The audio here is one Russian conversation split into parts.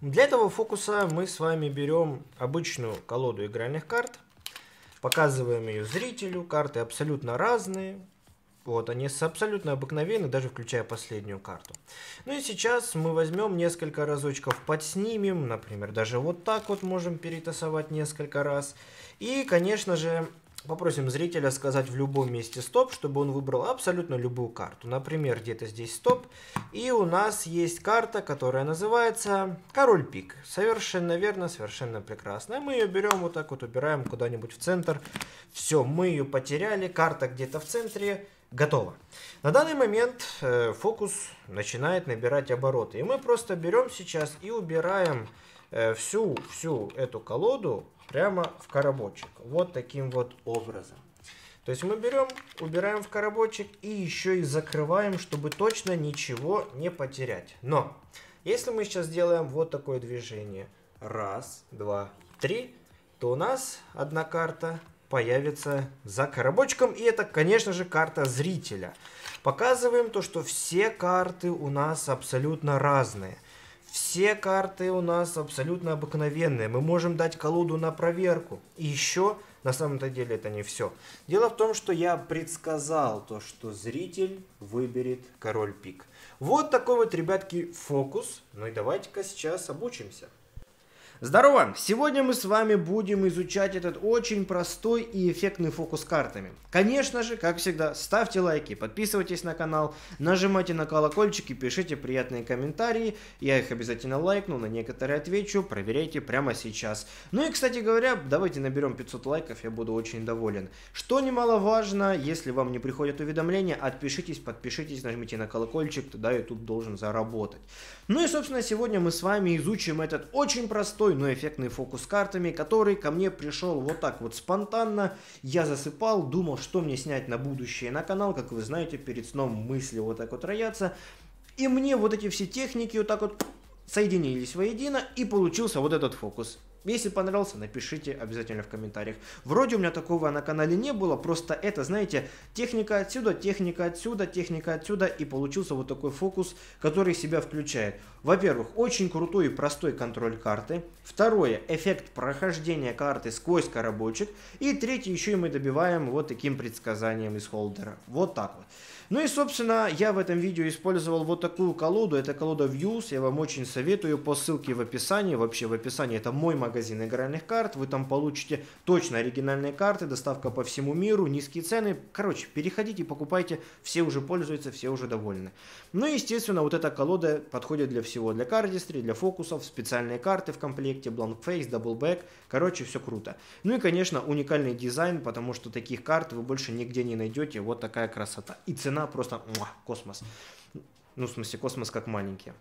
Для этого фокуса мы с вами берем обычную колоду игральных карт, показываем ее зрителю, карты абсолютно разные, вот, они абсолютно обыкновенные, даже включая последнюю карту. Ну и сейчас мы возьмем несколько разочков, подснимем, например, даже вот так вот можем перетасовать несколько раз. И, конечно же, Попросим зрителя сказать в любом месте стоп, чтобы он выбрал абсолютно любую карту. Например, где-то здесь стоп. И у нас есть карта, которая называется Король Пик. Совершенно верно, совершенно прекрасно. мы ее берем вот так вот, убираем куда-нибудь в центр. Все, мы ее потеряли, карта где-то в центре. Готово. На данный момент э, фокус начинает набирать обороты. И мы просто берем сейчас и убираем э, всю, всю эту колоду прямо в коробочек. Вот таким вот образом. То есть мы берем, убираем в коробочек и еще и закрываем, чтобы точно ничего не потерять. Но если мы сейчас делаем вот такое движение, раз, два, три, то у нас одна карта появится за коробочком. И это, конечно же, карта зрителя. Показываем то, что все карты у нас абсолютно разные. Все карты у нас абсолютно обыкновенные. Мы можем дать колоду на проверку. И еще, на самом-то деле, это не все. Дело в том, что я предсказал то, что зритель выберет король пик. Вот такой вот, ребятки, фокус. Ну и давайте-ка сейчас обучимся. Здорово! Сегодня мы с вами будем изучать этот очень простой и эффектный фокус картами. Конечно же, как всегда, ставьте лайки, подписывайтесь на канал, нажимайте на колокольчик и пишите приятные комментарии. Я их обязательно лайкну, на некоторые отвечу, проверяйте прямо сейчас. Ну и, кстати говоря, давайте наберем 500 лайков, я буду очень доволен. Что немаловажно, если вам не приходят уведомления, отпишитесь, подпишитесь, нажмите на колокольчик, тогда YouTube должен заработать. Ну и, собственно, сегодня мы с вами изучим этот очень простой простой, но эффектный фокус картами, который ко мне пришел вот так вот спонтанно. Я засыпал, думал, что мне снять на будущее на канал. Как вы знаете, перед сном мысли вот так вот роятся. И мне вот эти все техники вот так вот соединились воедино, и получился вот этот фокус. Если понравился, напишите обязательно в комментариях. Вроде у меня такого на канале не было, просто это, знаете, техника отсюда, техника отсюда, техника отсюда, и получился вот такой фокус, который себя включает. Во-первых, очень крутой и простой контроль карты. Второе, эффект прохождения карты сквозь коробочек. И третье, еще и мы добиваем вот таким предсказанием из холдера. Вот так вот. Ну и, собственно, я в этом видео использовал вот такую колоду. Это колода Views. Я вам очень советую по ссылке в описании. Вообще в описании это мой магазин игральных карт. Вы там получите точно оригинальные карты, доставка по всему миру, низкие цены. Короче, переходите, покупайте. Все уже пользуются, все уже довольны. Ну и, естественно, вот эта колода подходит для всего. Для кардистри, для фокусов, специальные карты в комплекте, бланкфейс, даблбэк. Короче, все круто. Ну и, конечно, уникальный дизайн, потому что таких карт вы больше нигде не найдете. Вот такая красота. И цена она просто муа, космос. Ну, в смысле, космос как маленький.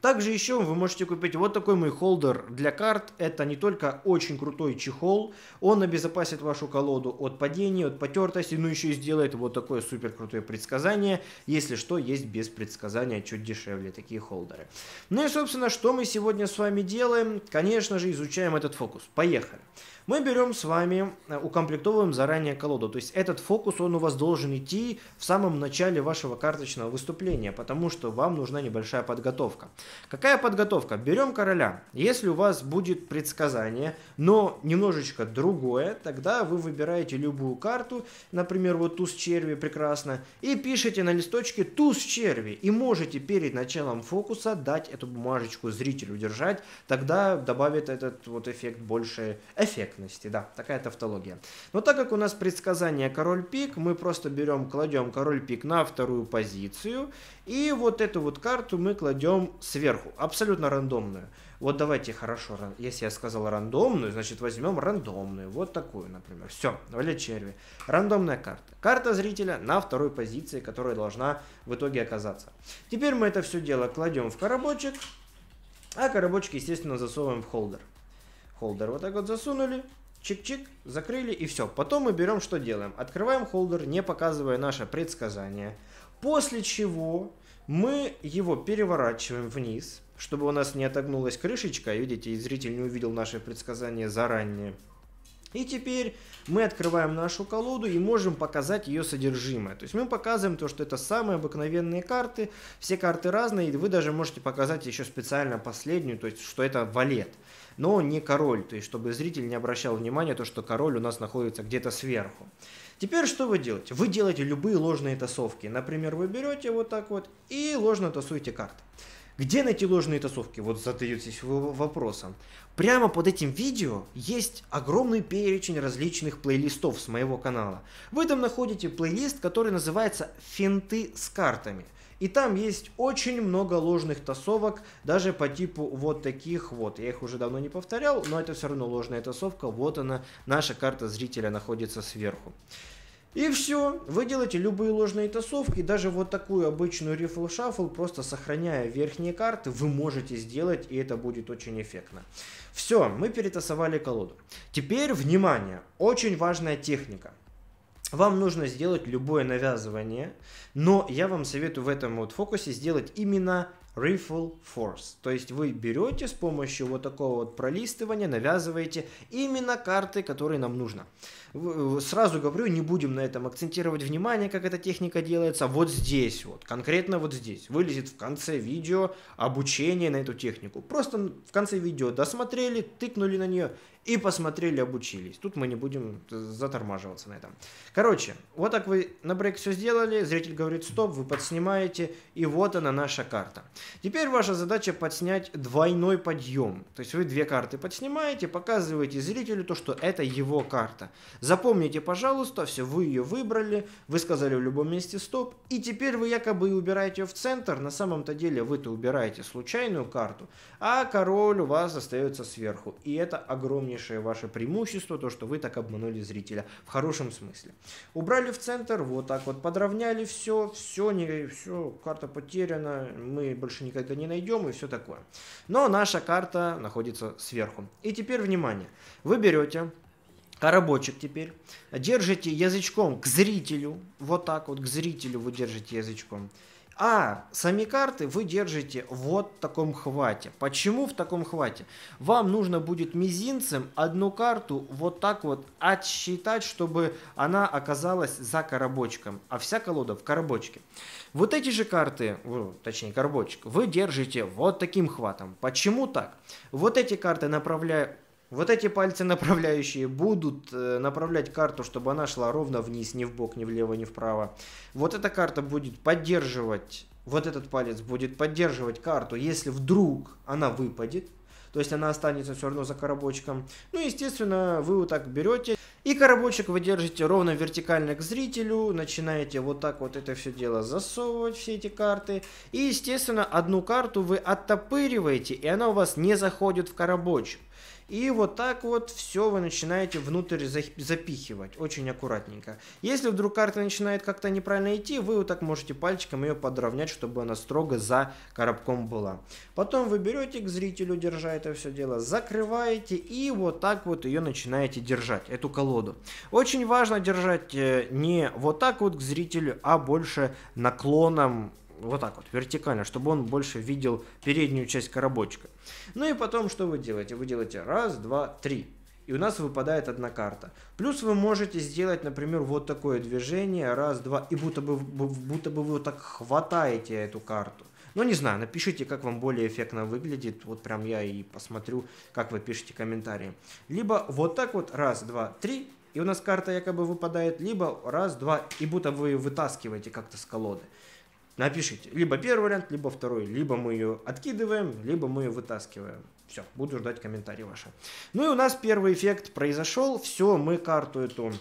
Также еще вы можете купить вот такой мой холдер для карт. Это не только очень крутой чехол, он обезопасит вашу колоду от падений, от потертости, но ну, еще и сделает вот такое супер крутое предсказание. Если что, есть без предсказания чуть дешевле такие холдеры. Ну и, собственно, что мы сегодня с вами делаем? Конечно же, изучаем этот фокус. Поехали. Мы берем с вами, э, укомплектовываем заранее колоду. То есть этот фокус, он у вас должен идти в самом начале вашего карточного выступления, потому что вам нужна небольшая подготовка. Какая подготовка? Берем короля. Если у вас будет предсказание, но немножечко другое, тогда вы выбираете любую карту, например, вот туз черви, прекрасно, и пишете на листочке туз черви, и можете перед началом фокуса дать эту бумажечку зрителю держать, тогда добавит этот вот эффект больше эффект корректности. Да, такая тавтология. Но так как у нас предсказание король-пик, мы просто берем, кладем король-пик на вторую позицию, и вот эту вот карту мы кладем сверху, абсолютно рандомную. Вот давайте хорошо, если я сказал рандомную, значит возьмем рандомную, вот такую, например. Все, валя черви. Рандомная карта. Карта зрителя на второй позиции, которая должна в итоге оказаться. Теперь мы это все дело кладем в коробочек, а коробочки, естественно, засовываем в холдер холдер вот так вот засунули, чик-чик, закрыли и все. Потом мы берем, что делаем? Открываем холдер, не показывая наше предсказание. После чего мы его переворачиваем вниз, чтобы у нас не отогнулась крышечка, видите, и зритель не увидел наше предсказание заранее. И теперь мы открываем нашу колоду и можем показать ее содержимое. То есть мы показываем то, что это самые обыкновенные карты, все карты разные, и вы даже можете показать еще специально последнюю, то есть что это валет но не король, то есть чтобы зритель не обращал внимания, то, что король у нас находится где-то сверху. Теперь что вы делаете? Вы делаете любые ложные тасовки. Например, вы берете вот так вот и ложно тасуете карты. Где найти ложные тасовки? Вот задаетесь вы вопросом. Прямо под этим видео есть огромный перечень различных плейлистов с моего канала. Вы там находите плейлист, который называется «Финты с картами». И там есть очень много ложных тасовок, даже по типу вот таких вот. Я их уже давно не повторял, но это все равно ложная тасовка. Вот она, наша карта зрителя находится сверху. И все, вы делаете любые ложные тасовки, даже вот такую обычную рифл шаффл, просто сохраняя верхние карты, вы можете сделать, и это будет очень эффектно. Все, мы перетасовали колоду. Теперь, внимание, очень важная техника – вам нужно сделать любое навязывание, но я вам советую в этом вот фокусе сделать именно Riffle Force. То есть вы берете с помощью вот такого вот пролистывания, навязываете именно карты, которые нам нужно. Э, сразу говорю, не будем на этом акцентировать внимание, как эта техника делается. Вот здесь вот, конкретно вот здесь. Вылезет в конце видео обучение на эту технику. Просто в конце видео досмотрели, тыкнули на нее и посмотрели, обучились. Тут мы не будем затормаживаться на этом. Короче, вот так вы на брейк все сделали, зритель говорит стоп, вы подснимаете, и вот она наша карта. Теперь ваша задача подснять двойной подъем. То есть вы две карты подснимаете, показываете зрителю то, что это его карта. Запомните, пожалуйста, все, вы ее выбрали, вы сказали в любом месте стоп, и теперь вы якобы убираете ее в центр, на самом-то деле вы-то убираете случайную карту, а король у вас остается сверху. И это огромнейший огромнейшее ваше преимущество, то, что вы так обманули зрителя, в хорошем смысле. Убрали в центр, вот так вот подровняли все, все, не, все карта потеряна, мы больше никогда не найдем и все такое. Но наша карта находится сверху. И теперь, внимание, вы берете коробочек теперь, держите язычком к зрителю, вот так вот к зрителю вы держите язычком, а сами карты вы держите вот в таком хвате. Почему в таком хвате? Вам нужно будет мизинцем одну карту вот так вот отсчитать, чтобы она оказалась за коробочком. А вся колода в коробочке. Вот эти же карты, точнее коробочек, вы держите вот таким хватом. Почему так? Вот эти карты направляю. Вот эти пальцы направляющие будут э, направлять карту, чтобы она шла ровно вниз, ни в бок, ни влево, ни вправо. Вот эта карта будет поддерживать, вот этот палец будет поддерживать карту, если вдруг она выпадет. То есть она останется все равно за коробочком. Ну, естественно, вы вот так берете. И коробочек вы держите ровно вертикально к зрителю, начинаете вот так вот это все дело засовывать, все эти карты. И, естественно, одну карту вы оттопыриваете, и она у вас не заходит в коробочек. И вот так вот все вы начинаете внутрь запихивать, очень аккуратненько. Если вдруг карта начинает как-то неправильно идти, вы вот так можете пальчиком ее подровнять, чтобы она строго за коробком была. Потом вы берете к зрителю, держа это все дело, закрываете и вот так вот ее начинаете держать, эту колоду. Очень важно держать э, не вот так вот к зрителю, а больше наклоном вот так вот, вертикально, чтобы он больше видел переднюю часть коробочка. Ну и потом что вы делаете? Вы делаете раз, два, три. И у нас выпадает одна карта. Плюс вы можете сделать, например, вот такое движение, раз, два, и будто бы, будто бы вы вот так хватаете эту карту. Ну, не знаю, напишите, как вам более эффектно выглядит. Вот прям я и посмотрю, как вы пишете комментарии. Либо вот так вот, раз, два, три, и у нас карта якобы выпадает. Либо раз, два, и будто вы вытаскиваете как-то с колоды. Напишите. Либо первый вариант, либо второй. Либо мы ее откидываем, либо мы ее вытаскиваем. Все, буду ждать комментарии ваши. Ну и у нас первый эффект произошел. Все, мы карту эту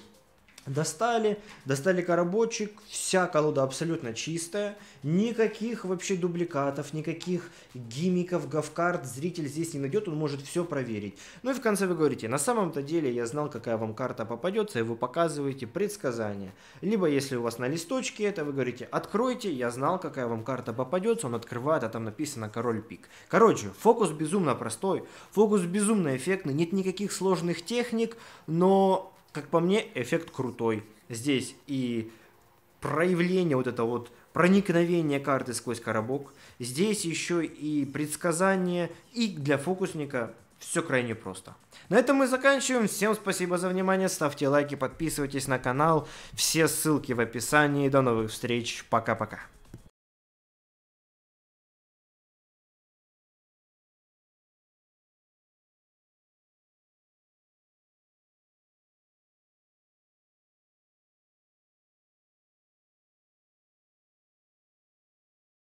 Достали, достали коробочек, вся колода абсолютно чистая, никаких вообще дубликатов, никаких гимиков, гавкарт зритель здесь не найдет, он может все проверить. Ну и в конце вы говорите, на самом-то деле я знал, какая вам карта попадется, и вы показываете предсказание. Либо если у вас на листочке это, вы говорите, откройте, я знал, какая вам карта попадется, он открывает, а там написано король пик. Короче, фокус безумно простой, фокус безумно эффектный, нет никаких сложных техник, но как по мне, эффект крутой. Здесь и проявление вот это вот проникновение карты сквозь коробок. Здесь еще и предсказание, и для фокусника все крайне просто. На этом мы заканчиваем. Всем спасибо за внимание. Ставьте лайки, подписывайтесь на канал. Все ссылки в описании. До новых встреч. Пока-пока.